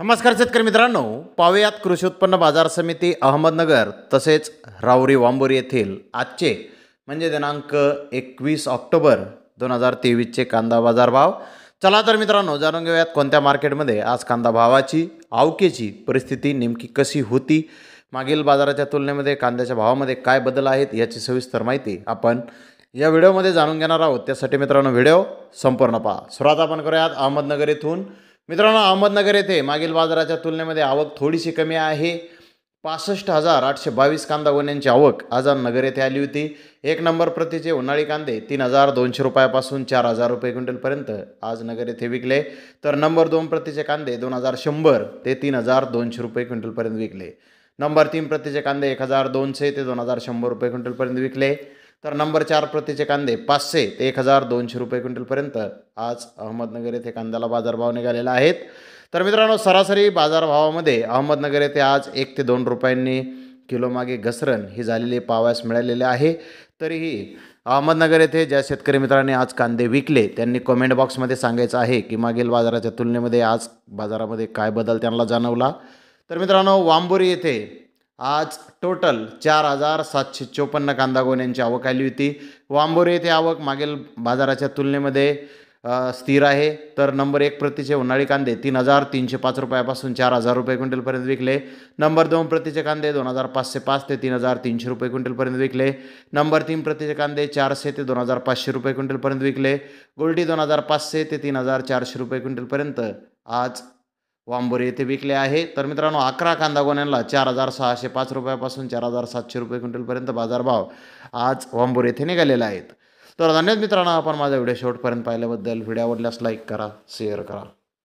नमस्कार शेतकरी मित्रांनो पाहूयात कृषी उत्पन्न बाजार समिती अहमदनगर तसेच राऊरी वांबोरी येथील आजचे म्हणजे दिनांक एकवीस ऑक्टोबर दोन हजार तेवीसचे कांदा बाजार भाव चला तर मित्रांनो जाणून घेऊयात कोणत्या मार्केटमध्ये आज कांदा भावाची आवकेची परिस्थिती नेमकी कशी होती मागील बाजाराच्या तुलनेमध्ये कांद्याच्या भावामध्ये काय बदल आहेत याची सविस्तर माहिती आपण या व्हिडिओमध्ये जाणून घेणार आहोत त्यासाठी मित्रांनो व्हिडिओ संपूर्ण पहा सुरुवात आपण करूयात अहमदनगर येथून मित्रांनो अहमदनगर येथे मागील बाजाराच्या तुलनेमध्ये आवक थोडीशी कमी आहे पासष्ट हजार आठशे बावीस कांदा वन्यांची आवक नगर येथे आली होती एक नंबर प्रतीचे उन्हाळी कांदे तीन हजार दोनशे रुपयापासून चार हजार रुपये क्विंटलपर्यंत आज नगर येथे विकले तर नंबर दोन प्रतीचे कांदे दोन हजार शंभर ते तीन हजार दोनशे रुपये क्विंटलपर्यंत विकले नंबर तीन प्रतीचे कांदे एक हजार दोनशे ते दोन हजार शंभर रुपये क्विंटलपर्यंत विकले तर नंबर चार प्रतीचे कांदे पाचशे ते एक हजार दोनशे रुपये क्विंटलपर्यंत आज अहमदनगर येथे कांद्याला बाजारभाव निघालेला आहेत तर मित्रांनो सरासरी बाजारभावामध्ये अहमदनगर येथे आज एक ते दोन रुपयांनी किलोमागे घसरण ही झालेली पावास मिळालेली आहे तरीही अहमदनगर येथे ज्या शेतकरी मित्रांनी आज कांदे विकले त्यांनी कमेंट बॉक्समध्ये सांगायचं आहे की मागील बाजाराच्या तुलनेमध्ये आज बाजारामध्ये काय बदल त्यांना जाणवला तर मित्रांनो वांबोरी येथे आज टोटल चार हजार सातशे चोपन्न कांदा गोण्यांची आवक आली होती वांबोरे येथे आवक मागील बाजाराच्या तुलनेमध्ये स्थिर आहे तर नंबर एक प्रतीचे उन्हाळी कांदे तीन हजार तीनशे पाच रुपयापासून चार हजार रुपये क्विंटलपर्यंत विकले नंबर दोन प्रतीचे कांदे दोन हजार पाचशे पाच ते तीन हजार तीनशे रुपये क्विंटलपर्यंत विकले नंबर तीन प्रतीचे कांदे चारशे ते दोन हजार पाचशे रुपये क्विंटलपर्यंत विकले गोल्डी दोन हजार पाचशे ते तीन हजार चारशे रुपये क्विंटलपर्यंत आज वांबोरी येथे विकले आहे तर मित्रांनो अकरा कांदा गोण्यांना चार हजार सहाशे पाच रुपयापासून चार हजार सातशे रुपये क्विंटलपर्यंत बाजारभाव आज वांबोरी येथे निघालेला आहेत तर धन्यवाद मित्रांनो आपण माझा व्हिडिओ शेवटपर्यंत पाहिल्याबद्दल व्हिडिओ आवडल्यास लाईक करा शेअर करा